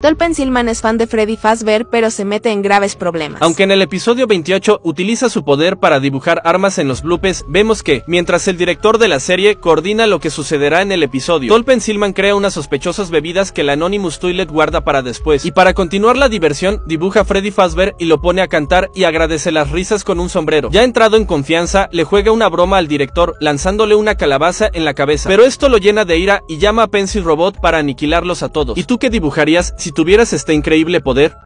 Tolpen Silman es fan de Freddy Fazbear pero se mete en graves problemas. Aunque en el episodio 28 utiliza su poder para dibujar armas en los bloopers, vemos que, mientras el director de la serie coordina lo que sucederá en el episodio, Tolpen Silman crea unas sospechosas bebidas que el Anonymous Toilet guarda para después. Y para continuar la diversión, dibuja Freddy Fazbear y lo pone a cantar y agradece las risas con un sombrero. Ya entrado en confianza, le juega una broma al director lanzándole una calabaza en la cabeza. Pero esto lo llena de ira y llama a Pencil Robot para aniquilarlos a todos. ¿Y tú qué dibujarías si tuvieras este increíble poder,